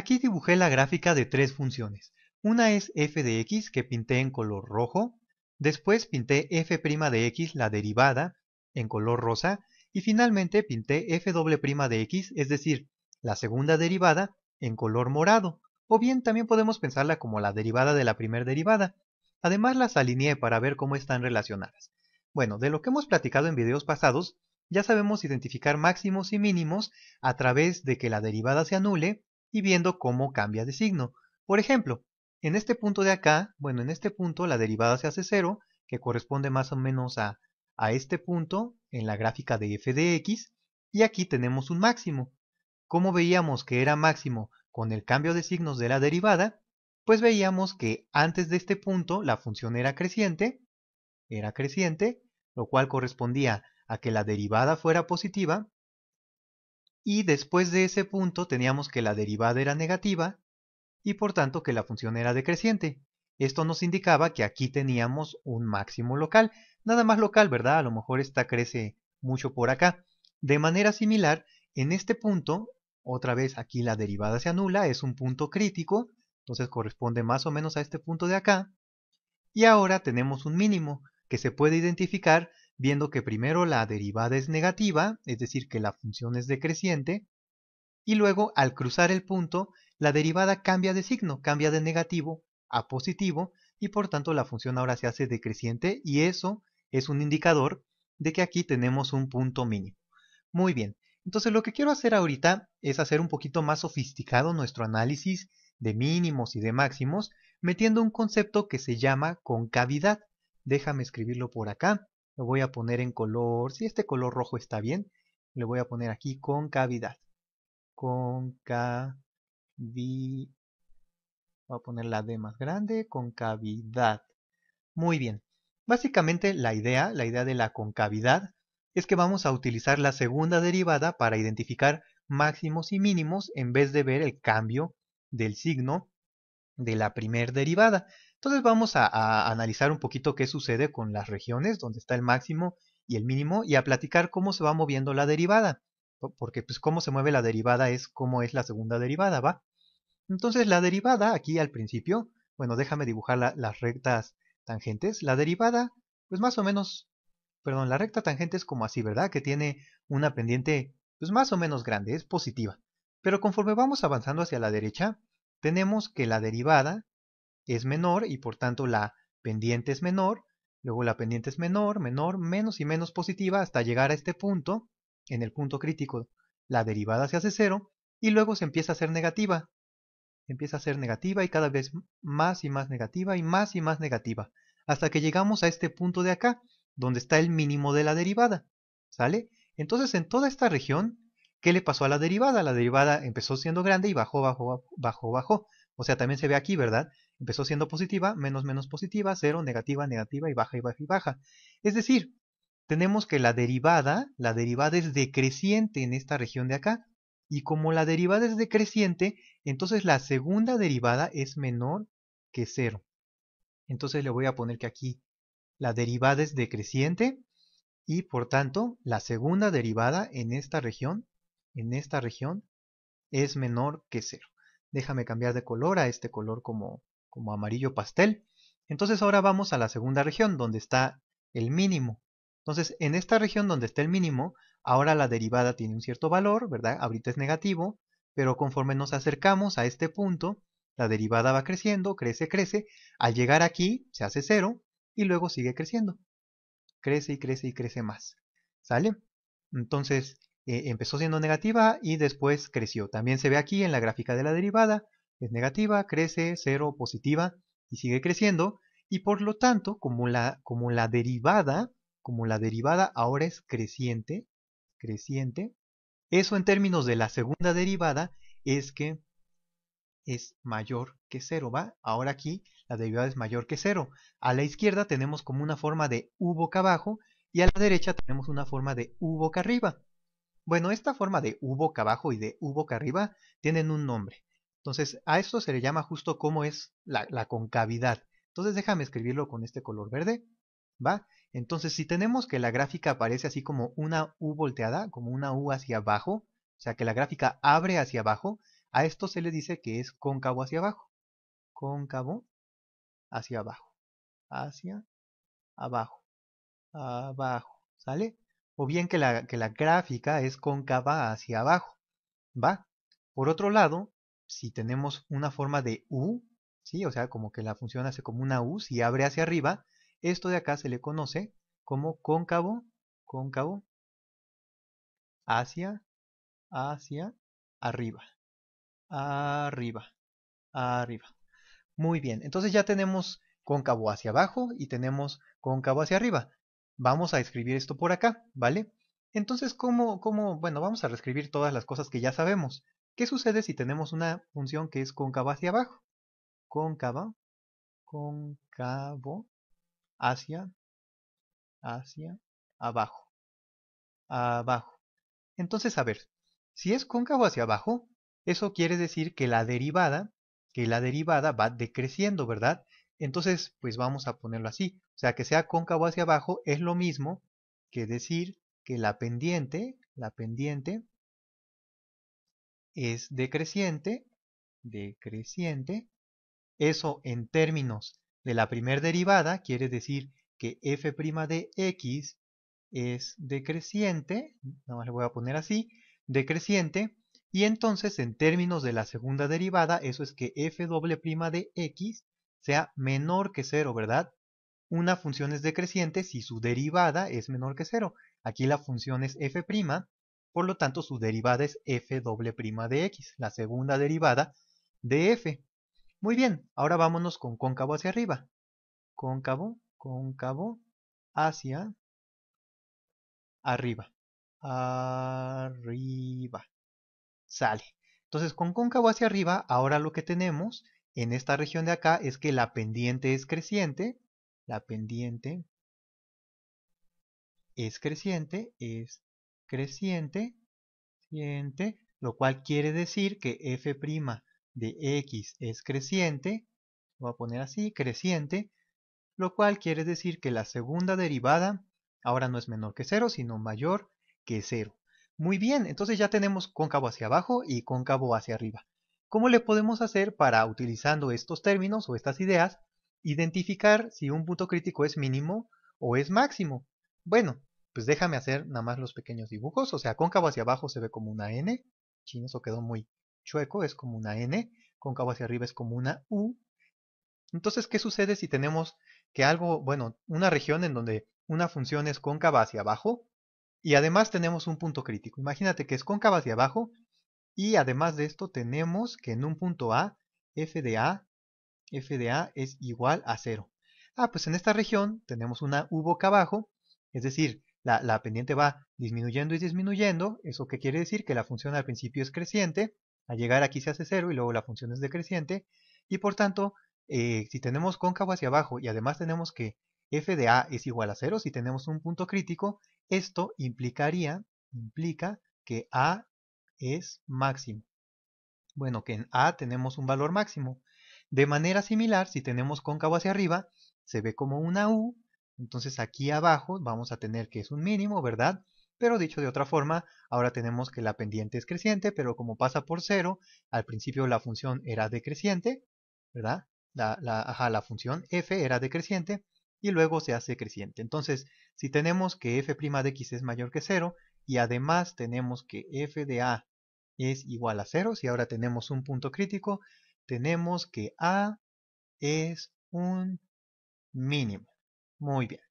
Aquí dibujé la gráfica de tres funciones. Una es f de x que pinté en color rojo, después pinté f' de x la derivada en color rosa y finalmente pinté f de x, es decir, la segunda derivada en color morado, o bien también podemos pensarla como la derivada de la primera derivada. Además las alineé para ver cómo están relacionadas. Bueno, de lo que hemos platicado en videos pasados, ya sabemos identificar máximos y mínimos a través de que la derivada se anule y viendo cómo cambia de signo. Por ejemplo, en este punto de acá, bueno, en este punto la derivada se hace cero, que corresponde más o menos a, a este punto en la gráfica de f de x, y aquí tenemos un máximo. Como veíamos que era máximo con el cambio de signos de la derivada, pues veíamos que antes de este punto la función era creciente, era creciente, lo cual correspondía a que la derivada fuera positiva, y después de ese punto teníamos que la derivada era negativa y por tanto que la función era decreciente. Esto nos indicaba que aquí teníamos un máximo local, nada más local, ¿verdad? A lo mejor esta crece mucho por acá. De manera similar, en este punto, otra vez aquí la derivada se anula, es un punto crítico, entonces corresponde más o menos a este punto de acá. Y ahora tenemos un mínimo que se puede identificar viendo que primero la derivada es negativa, es decir, que la función es decreciente, y luego al cruzar el punto, la derivada cambia de signo, cambia de negativo a positivo, y por tanto la función ahora se hace decreciente, y eso es un indicador de que aquí tenemos un punto mínimo. Muy bien, entonces lo que quiero hacer ahorita es hacer un poquito más sofisticado nuestro análisis de mínimos y de máximos, metiendo un concepto que se llama concavidad. Déjame escribirlo por acá lo voy a poner en color, si este color rojo está bien, le voy a poner aquí concavidad. Concavidad. Voy a poner la D más grande, concavidad. Muy bien. Básicamente la idea, la idea de la concavidad, es que vamos a utilizar la segunda derivada para identificar máximos y mínimos en vez de ver el cambio del signo de la primer derivada. Entonces vamos a, analizar un poquito qué sucede con las regiones donde está el máximo y el mínimo y a platicar cómo se va moviendo la derivada, porque pues cómo se mueve la derivada es cómo es la segunda derivada, ¿va? Entonces la derivada aquí al principio, bueno, déjame dibujar las rectas tangentes, la derivada pues más o menos, perdón, la recta tangente es como así, ¿verdad? Que tiene una pendiente pues más o menos grande, es positiva. Pero conforme vamos avanzando hacia la derecha, tenemos que la derivada es menor y por tanto la pendiente es menor, luego la pendiente es menor, menor, menos y menos positiva hasta llegar a este punto, en el punto crítico la derivada se hace cero y luego se empieza a ser negativa, empieza a ser negativa y cada vez más y más negativa y más y más negativa, hasta que llegamos a este punto de acá, donde está el mínimo de la derivada, ¿sale? Entonces en toda esta región ¿Qué le pasó a la derivada? La derivada empezó siendo grande y bajó, bajó, bajó, bajó. O sea, también se ve aquí, ¿verdad? Empezó siendo positiva, menos, menos positiva, cero, negativa, negativa y baja y baja y baja. Es decir, tenemos que la derivada, la derivada es decreciente en esta región de acá. Y como la derivada es decreciente, entonces la segunda derivada es menor que cero. Entonces le voy a poner que aquí la derivada es decreciente y por tanto la segunda derivada en esta región en esta región es menor que cero. Déjame cambiar de color a este color como, como amarillo pastel. Entonces ahora vamos a la segunda región donde está el mínimo. Entonces en esta región donde está el mínimo, ahora la derivada tiene un cierto valor, ¿verdad? Ahorita es negativo, pero conforme nos acercamos a este punto, la derivada va creciendo, crece, crece. Al llegar aquí se hace 0 y luego sigue creciendo. Crece y crece y crece más. ¿Sale? Entonces, eh, empezó siendo negativa y después creció. También se ve aquí en la gráfica de la derivada, es negativa, crece, cero, positiva y sigue creciendo. Y por lo tanto, como la, como la derivada, como la derivada ahora es creciente, creciente, eso en términos de la segunda derivada es que es mayor que cero. ¿va? Ahora aquí la derivada es mayor que cero. A la izquierda tenemos como una forma de u boca abajo y a la derecha tenemos una forma de u boca arriba. Bueno, esta forma de U boca abajo y de U boca arriba tienen un nombre. Entonces, a esto se le llama justo como es la, la concavidad. Entonces, déjame escribirlo con este color verde. ¿Va? Entonces, si tenemos que la gráfica aparece así como una U volteada, como una U hacia abajo, o sea que la gráfica abre hacia abajo, a esto se le dice que es cóncavo hacia abajo. Cóncavo hacia abajo. Hacia abajo. Abajo. ¿Sale? o bien que la, que la gráfica es cóncava hacia abajo. ¿Va? Por otro lado, si tenemos una forma de U, ¿sí? o sea, como que la función hace como una U, si abre hacia arriba, esto de acá se le conoce como cóncavo, cóncavo, hacia, hacia, arriba, arriba, arriba. Muy bien, entonces ya tenemos cóncavo hacia abajo y tenemos cóncavo hacia arriba vamos a escribir esto por acá, ¿vale? Entonces, ¿cómo, ¿cómo? Bueno, vamos a reescribir todas las cosas que ya sabemos. ¿Qué sucede si tenemos una función que es cóncava hacia abajo? Cóncava, cóncavo, hacia, hacia, abajo, abajo. Entonces, a ver, si es cóncavo hacia abajo, eso quiere decir que la derivada, que la derivada va decreciendo, ¿verdad? Entonces, pues vamos a ponerlo así. O sea, que sea cóncavo hacia abajo es lo mismo que decir que la pendiente, la pendiente es decreciente, decreciente. Eso en términos de la primera derivada quiere decir que f' de x es decreciente, nada más le voy a poner así, decreciente, y entonces en términos de la segunda derivada, eso es que f doble prima de x sea menor que cero, ¿verdad? Una función es decreciente si su derivada es menor que cero. Aquí la función es f', por lo tanto su derivada es f de x, la segunda derivada de f. Muy bien, ahora vámonos con cóncavo hacia arriba. Cóncavo, cóncavo, hacia arriba. Arriba. Sale. Entonces con cóncavo hacia arriba, ahora lo que tenemos en esta región de acá es que la pendiente es creciente, la pendiente es creciente, es creciente, lo cual quiere decir que f' de x es creciente, voy a poner así, creciente, lo cual quiere decir que la segunda derivada ahora no es menor que 0, sino mayor que 0. Muy bien, entonces ya tenemos cóncavo hacia abajo y cóncavo hacia arriba. ¿Cómo le podemos hacer para, utilizando estos términos o estas ideas, identificar si un punto crítico es mínimo o es máximo? Bueno, pues déjame hacer nada más los pequeños dibujos, o sea, cóncavo hacia abajo se ve como una N, chino, eso quedó muy chueco, es como una N, cóncavo hacia arriba es como una U. Entonces, ¿qué sucede si tenemos que algo, bueno, una región en donde una función es cóncava hacia abajo y además tenemos un punto crítico? Imagínate que es cóncava hacia abajo y además de esto tenemos que en un punto A, f de A, f de A es igual a 0. Ah, pues en esta región tenemos una U boca abajo, es decir, la, pendiente va disminuyendo y disminuyendo, eso que quiere decir que la función al principio es creciente, al llegar aquí se hace 0 y luego la función es decreciente, y por tanto, eh, si tenemos cóncavo hacia abajo y además tenemos que f de A es igual a 0, si tenemos un punto crítico, esto implicaría, implica que A es máximo. Bueno, que en A tenemos un valor máximo. De manera similar, si tenemos cóncavo hacia arriba, se ve como una U, entonces aquí abajo vamos a tener que es un mínimo, ¿verdad? Pero dicho de otra forma, ahora tenemos que la pendiente es creciente, pero como pasa por cero, al principio la función era decreciente, ¿verdad? La, la, ajá, la función f era decreciente y luego se hace creciente. Entonces, si tenemos que f' de x es mayor que 0 y además tenemos que f de a es igual a cero. Si ahora tenemos un punto crítico, tenemos que A es un mínimo. Muy bien.